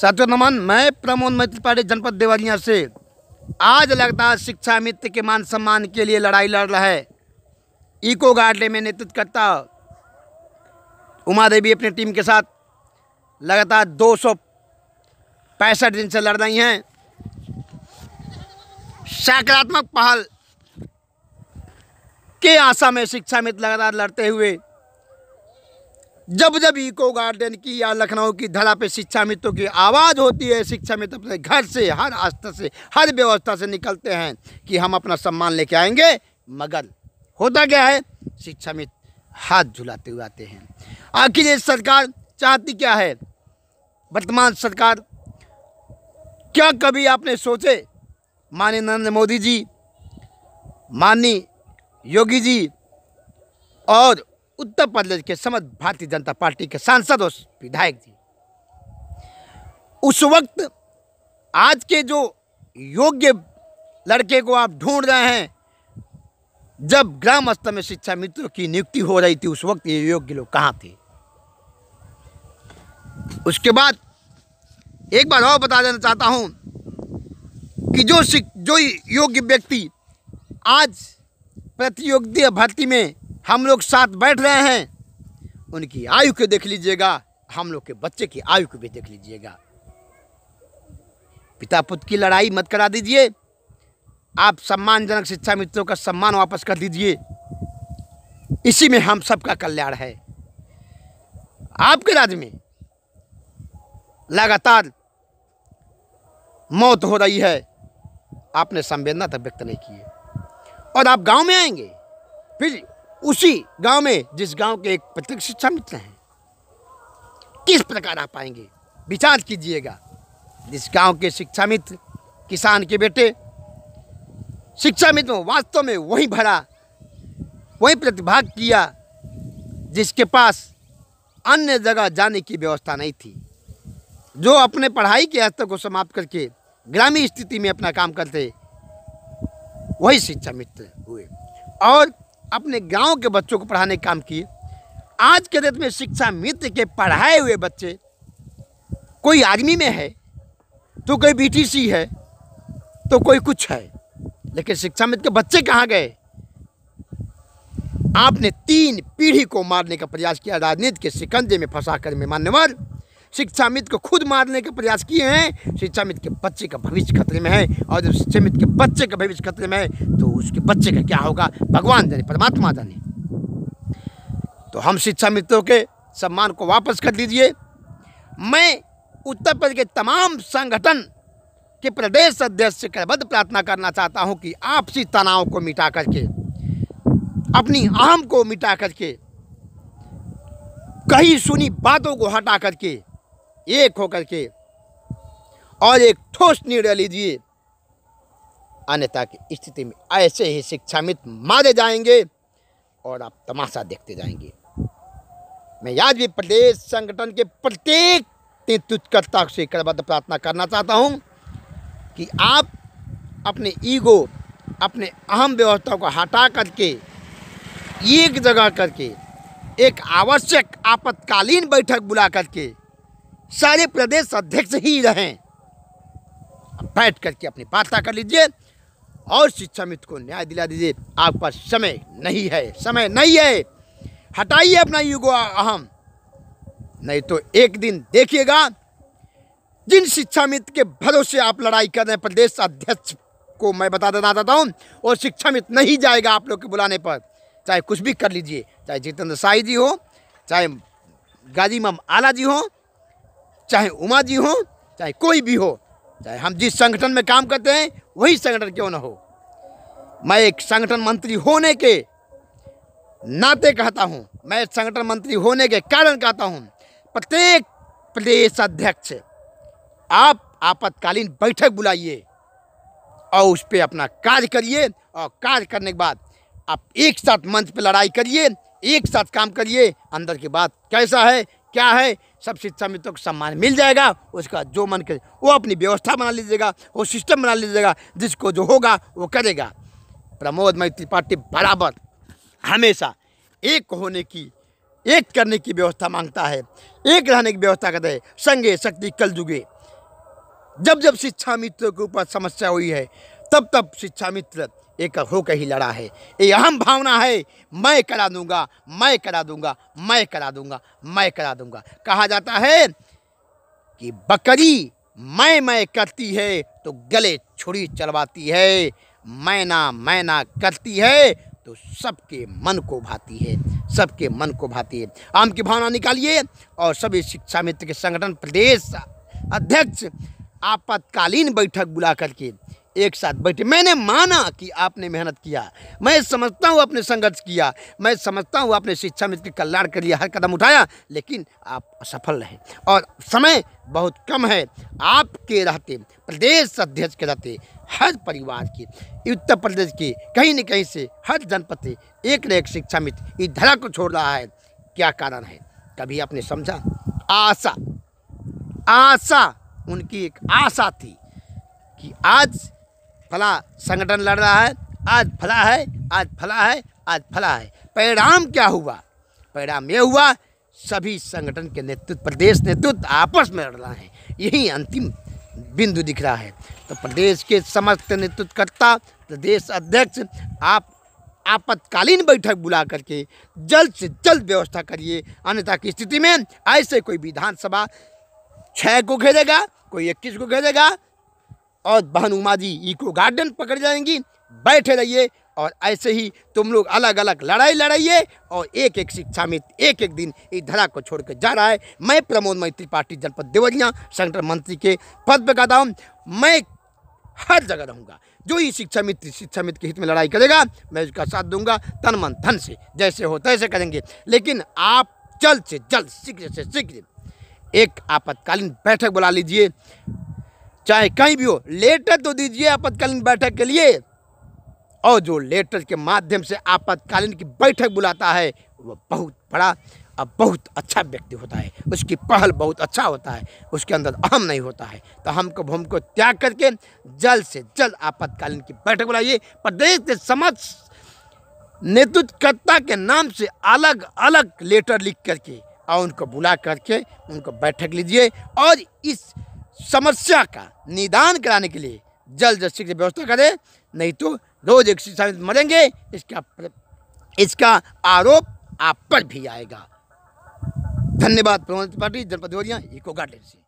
साथियों नमन मैं प्रमोद मैत्री जनपद देवरिया से आज लगातार शिक्षा मित्र के मान सम्मान के लिए लड़ाई लड़ रहा है इको गार्डे में नेतृत्व करता उमा देवी अपनी टीम के साथ लगातार दो सौ पैंसठ दिन से लड़ रही हैं सकारात्मक पहल के आशा में शिक्षा मित्र लगातार लड़ते हुए जब जब इको गार्डन की या लखनऊ की धड़ा पे शिक्षा मित्रों की आवाज़ होती है शिक्षा मित्र अपने घर से हर स्तर से हर व्यवस्था से निकलते हैं कि हम अपना सम्मान लेके आएंगे मगर होता क्या है शिक्षा मित्र हाथ झुलाते हुए आते हैं आखिर ये सरकार चाहती क्या है वर्तमान सरकार क्या कभी आपने सोचे माननीय नरेंद्र मोदी जी माननीय योगी जी और उत्तर प्रदेश के समस्त भारतीय जनता पार्टी के सांसद और विधायक जी उस वक्त आज के जो योग्य लड़के को आप ढूंढ रहे हैं जब ग्राम स्तर में शिक्षा मित्रों की नियुक्ति हो रही थी उस वक्त ये योग्य लोग कहाँ थे उसके बाद एक बार और बता देना चाहता हूँ कि जो जो योग्य व्यक्ति आज प्रतियोगिता भर्ती में हम लोग साथ बैठ रहे हैं उनकी आयु को देख लीजिएगा हम लोग के बच्चे की आयु को भी देख लीजिएगा पिता पुत्र की लड़ाई मत करा दीजिए आप सम्मानजनक शिक्षा मित्रों का सम्मान वापस कर दीजिए इसी में हम सबका कल्याण है आपके राज्य में लगातार मौत हो रही है आपने संवेदना तक व्यक्त नहीं की है और आप गांव में आएंगे फिर उसी गांव में जिस गांव के एक पत्रक शिक्षा मित्र हैं किस प्रकार आ पाएंगे विचार कीजिएगा जिस गांव के शिक्षा मित्र किसान के बेटे शिक्षा मित्र वास्तव में वही भरा वही प्रतिभाग किया जिसके पास अन्य जगह जाने की व्यवस्था नहीं थी जो अपने पढ़ाई के स्तर को समाप्त करके ग्रामीण स्थिति में अपना काम करते वही शिक्षा मित्र हुए और अपने गांव के बच्चों को पढ़ाने का काम किए आज के डेट में शिक्षा मित्र के पढ़ाए हुए बच्चे कोई आर्मी में है तो कोई बीटीसी है तो कोई कुछ है लेकिन शिक्षा मित्र के बच्चे कहाँ गए आपने तीन पीढ़ी को मारने का प्रयास किया राजनीति के सिकंजे में फंसा कर में मान्यवर शिक्षा मित्र को खुद मारने के प्रयास किए हैं शिक्षा मित्र के बच्चे का भविष्य खतरे में है और जब शिक्षा मित्र के बच्चे का भविष्य खतरे में है तो उसके बच्चे का क्या होगा भगवान जाने परमात्मा जाने तो हम शिक्षा मित्रों के सम्मान को वापस कर दीजिए मैं उत्तर प्रदेश के तमाम संगठन के प्रदेश अध्यक्ष से कलबद्ध प्रार्थना करना चाहता हूँ कि आपसी तनाव को मिटा करके अपनी अहम को मिटा करके कही सुनी बातों को हटा करके एक होकर के और एक ठोस निर्णय लीजिए अन्यथा की स्थिति में ऐसे ही शिक्षामित मारे जाएंगे और आप तमाशा देखते जाएंगे मैं आज भी प्रदेश संगठन के प्रत्येक नेतृत्वकर्ता से करबद्ध प्रार्थना करना चाहता हूँ कि आप अपने ईगो अपने अहम व्यवस्था को हटा करके एक जगह करके एक आवश्यक आपातकालीन बैठक बुला करके सारे प्रदेश अध्यक्ष ही रहें बैठ करके अपनी वार्ता कर लीजिए और शिक्षा मित्र को न्याय दिला दीजिए आप पास समय नहीं है समय नहीं है हटाइए अपना युगो अहम नहीं तो एक दिन देखिएगा जिन शिक्षा मित्र के भरोसे आप लड़ाई कर रहे हैं प्रदेश अध्यक्ष को मैं बता देना चाहता हूँ और शिक्षा मित्र नहीं जाएगा आप लोग के बुलाने पर चाहे कुछ भी कर लीजिए चाहे जितेंद्र साई जी हो चाहे गाजी मम आला जी हों चाहे उमा जी हो चाहे कोई भी हो चाहे हम जिस संगठन में काम करते हैं वही संगठन क्यों ना हो मैं एक संगठन मंत्री होने के नाते कहता हूँ मैं संगठन मंत्री होने के कारण कहता हूँ प्रत्येक प्रदेश अध्यक्ष आप आपातकालीन बैठक बुलाइए और उस पर अपना कार्य करिए और कार्य करने के बाद आप एक साथ मंच पर लड़ाई करिए एक साथ काम करिए अंदर की बात कैसा है क्या है सब शिक्षा मित्रों को सम्मान मिल जाएगा उसका जो मन करे वो अपनी व्यवस्था बना लीजिएगा वो सिस्टम बना लीजिएगा जिसको जो होगा वो करेगा प्रमोद मई त्रिपाठी बराबर हमेशा एक होने की एक करने की व्यवस्था मांगता है एक रहने की व्यवस्था करता है संगे शक्ति कल जुगे जब जब शिक्षा मित्रों के ऊपर समस्या हुई है तब तब शिक्षा मित्र एक हो के ही लड़ा है ये अहम भावना है मैं करा दूंगा मैं करा दूंगा मैं करा दूंगा मैं करा दूंगा कहा जाता है कि बकरी मैं मैं करती है तो गले छुरी चलवाती है मैना मैना करती है तो सबके मन को भाती है सबके मन को भाती है आम की भावना निकालिए और सभी शिक्षा मित्र के संगठन प्रदेश अध्यक्ष आपातकालीन बैठक बुला करके एक साथ बैठे मैंने माना कि आपने मेहनत किया मैं समझता हूँ आपने संघर्ष किया मैं समझता हूँ आपने शिक्षा मित्र कल्याण के लिए हर कदम उठाया लेकिन आप असफल रहे और समय बहुत कम है आपके रहते प्रदेश अध्यक्ष के रहते हर परिवार के उत्तर प्रदेश के कहीं न कहीं से हर जनपद एक न एक शिक्षा मित्र इस धरा को छोड़ रहा है क्या कारण है कभी आपने समझा आशा आशा उनकी एक आशा थी कि आज फला संगठन लड़ रहा है आज फला है आज फला है आज फला है परिणाम क्या हुआ परिणाम ये हुआ सभी संगठन के नेतृत्व प्रदेश नेतृत्व आपस में लड़ रहा है यही अंतिम बिंदु दिख रहा है तो प्रदेश के समस्त नेतृत्वकर्ता प्रदेश अध्यक्ष आप आपातकालीन बैठक बुला करके जल्द से जल्द व्यवस्था करिए अन्यथा की स्थिति में ऐसे कोई विधानसभा छः को घेरेगा कोई इक्कीस को घेरेगा और उमा जी इको गार्डन पकड़ जाएंगी बैठे रहिए और ऐसे ही तुम लोग अलग अलग लड़ाई लड़ाइए और एक एक शिक्षा में एक एक दिन इस धरा को छोड़कर जा रहा है मैं प्रमोद मई त्रिपाठी जनपद देवरिया संगठन मंत्री के पद पर कहता हूँ मैं हर जगह रहूँगा जो ही शिक्षा मित्र शिक्षा मित्र के हित में लड़ाई करेगा मैं उसका साथ दूंगा तन मन धन से जैसे हो तैसे करेंगे लेकिन आप जल्द से जल्द शीघ्र से शीघ्र एक आपातकालीन बैठक बुला लीजिए चाहे कहीं भी हो लेटर तो दीजिए आपातकालीन बैठक के लिए और जो लेटर के माध्यम से आपातकालीन की बैठक बुलाता है वह बहुत बड़ा अब बहुत अच्छा व्यक्ति होता है उसकी पहल बहुत अच्छा होता है उसके अंदर अहम नहीं होता है तो हमको भूम को त्याग करके जल्द से जल्द आपातकालीन की बैठक बुलाइए प्रदेश के समस्त नेतृत्वकर्ता के नाम से अलग अलग लेटर लिख करके और उनको बुला करके उनको बैठक लीजिए और इस समस्या का निदान कराने के लिए जल्द जल्द व्यवस्था करें नहीं तो रोज एक शिक्षा में मरेंगे इसका इसका आरोप आप पर भी आएगा धन्यवाद प्रमोद त्रिपाठी जनपद इको गार्डन से